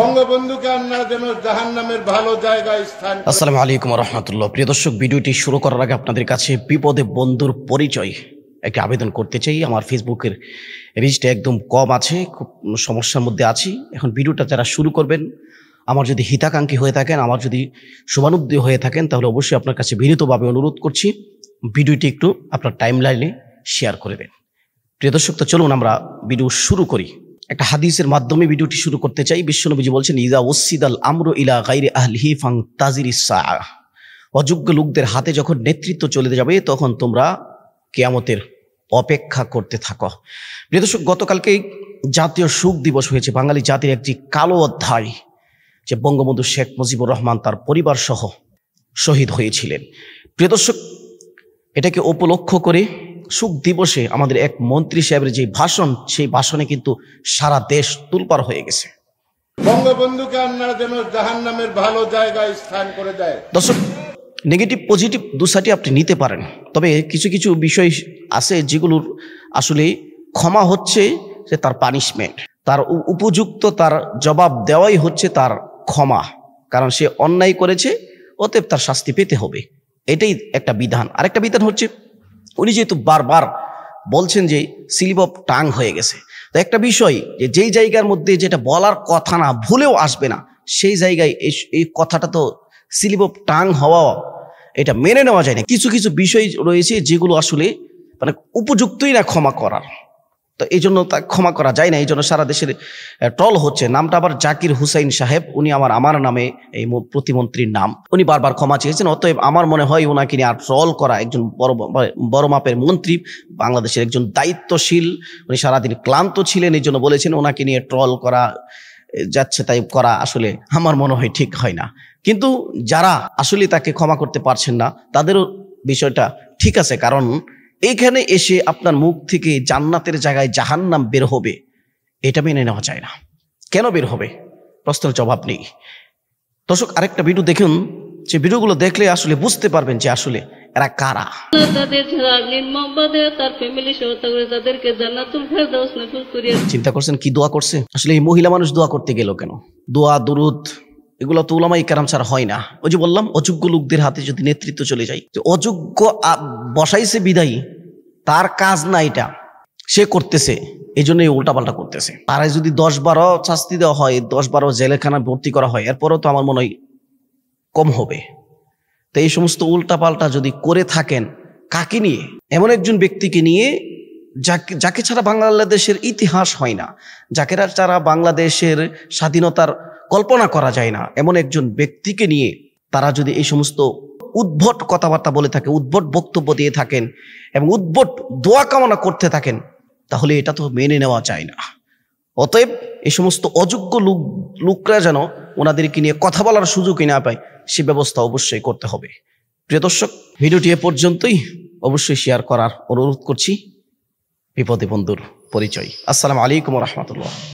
বঙ্গবন্ধুকে আমরা যেন জাহান নামের ভালো আসসালামু আলাইকুম রহমতুল্লাহ প্রিয় দর্শক ভিডিওটি শুরু করার আগে আপনাদের কাছে বিপদে বন্ধুর পরিচয় একটি আবেদন করতে চাই আমার ফেসবুকের রিচটা একদম কম আছে খুব সমস্যার মধ্যে আছি এখন ভিডিওটা যারা শুরু করবেন আমার যদি হিতাকাঙ্ক্ষী হয়ে থাকেন আমার যদি শুভানুদ্দী হয়ে থাকেন তাহলে অবশ্যই আপনার কাছে বিনীতভাবে অনুরোধ করছি ভিডিওটি একটু আপনার টাইম লাইনে শেয়ার করে দেন প্রিয় দর্শক তো চলুন আমরা ভিডিও শুরু করি একটা হাদিসের মাধ্যমে ভিডিওটি শুরু করতে চাই বিশ্বনবীজি বলছেন ইদা ওসিদ আল আমরু ইলা গাইরে আহলিহি ফাং তাজির ইসা অযোগ্য লোকদের হাতে যখন নেতৃত্ব চলে যাবে তখন তোমরা কেয়ামতের অপেক্ষা করতে থাকো প্রিয়দর্শক গতকালকেই জাতীয় সুখ দিবস হয়েছে বাঙালি জাতির একটি কালো অধ্যায় যে বঙ্গবন্ধু শেখ মুজিবুর রহমান তার পরিবার সহ শহীদ হয়েছিলেন প্রিয়দর্শক এটাকে উপলক্ষ করে সুখ দিবসে আমাদের এক মন্ত্রী সাহেবের যে ভাষণ সেই ভাষণে কিন্তু সারা দেশ তুলপার হয়ে গেছে বঙ্গবন্ধুকে আপনারা যেন জাহান নামের ভালো জায়গায় স্থান করে দেয় দর্শক নেগেটিভ পজিটিভ দুসাটি আপনি নিতে পারেন তবে কিছু কিছু বিষয় আছে যেগুলোর আসলে ক্ষমা হচ্ছে যে তার পানিশমেন্ট তার উপযুক্ত তার জবাব দেওয়াই হচ্ছে তার ক্ষমা কারণ সে অন্যায় করেছে অতএব তার শাস্তি পেতে হবে এটাই একটা বিধান আরেকটা বিধান হচ্ছে উনি যেহেতু বারবার বলছেন যে স্লিপ অফ টাং হয়ে গেছে তো একটা বিষয় যে যেই জায়গার মধ্যে যেটা বলার কথা না ভুলেও আসবে না সেই জায়গায় এই এই কথাটা তো স্লিপ অফ টাং হওয়া এটা মেনে নেওয়া যায় না কিছু কিছু বিষয় রয়েছে যেগুলো আসলে মানে উপযুক্তই না ক্ষমা করার তো এই জন্য তা ক্ষমা করা যায় না এই জন্য সারা দেশের ট্রল হচ্ছে নামটা আবার জাকির হুসাইন সাহেব উনি আমার আমার নামে এই প্রতিমন্ত্রীর নাম উনি বারবার ক্ষমা চেয়েছেন অতএব আমার মনে হয় ওনাকে নিয়ে আর ট্রল করা একজন বড় বড় মাপের মন্ত্রী বাংলাদেশের একজন দায়িত্বশীল উনি সারাদিন ক্লান্ত ছিলেন এই জন্য বলেছেন ওনাকে নিয়ে ট্রল করা যাচ্ছে তাই করা আসলে আমার মনে হয় ঠিক হয় না কিন্তু যারা আসলে তাকে ক্ষমা করতে পারছেন না তাদেরও বিষয়টা ঠিক আছে কারণ এখানে এসে আপনার মুখ থেকে জান্নাতের জায়গায় জাহান্নাম বের হবে এটা মেনে নেওয়া যায় না কেন বের হবে প্রশ্নের জবাব নেই দর্শক আরেকটা ভিডিও দেখুন যে ভিডিওগুলো দেখলে আসলে বুঝতে পারবেন যে আসলে এরা কারা চিন্তা করছেন কি দোয়া করছে আসলে এই মহিলা মানুষ দোয়া করতে গেল কেন দোয়া দুরুদ এগুলো তো ওলামাই কারাম ছাড়া হয় না ওই যে বললাম অযোগ্য লোকদের হাতে যদি নেতৃত্ব চলে যায় তো অযোগ্য বসাইছে বিদায়ী তার কাজ না এটা সে করতেছে এই জন্য উল্টাপাল্টা করতেছে তারাই যদি দশ বারো শাস্তি দেওয়া হয় দশ বারো জেলেখানা ভর্তি করা হয় এরপরও তো আমার মনে হয় কম হবে তো এই সমস্ত উল্টাপাল্টা যদি করে থাকেন কাকে নিয়ে এমন একজন ব্যক্তিকে নিয়ে যাকে যাকে ছাড়া বাংলাদেশের ইতিহাস হয় না যাকে ছাড়া বাংলাদেশের স্বাধীনতার কল্পনা করা যায় না এমন একজন ব্যক্তিকে নিয়ে তারা যদি এই সমস্ত উদ্ভট কথাবার্তা বলে থাকে উদ্ভট বক্তব্য দিয়ে থাকেন এবং উদ্ভট দোয়া কামনা করতে থাকেন তাহলে এটা তো মেনে নেওয়া যায় না অতএব এই সমস্ত অযোগ্য লোক লোকরা যেন ওনাদেরকে নিয়ে কথা বলার সুযোগই না পায় সে ব্যবস্থা অবশ্যই করতে হবে প্রিয় দর্শক ভিডিওটি এ পর্যন্তই অবশ্যই শেয়ার করার অনুরোধ করছি বিপদে বন্ধুর পরিচয় আসসালামু আলাইকুম রহমতুল্লাহ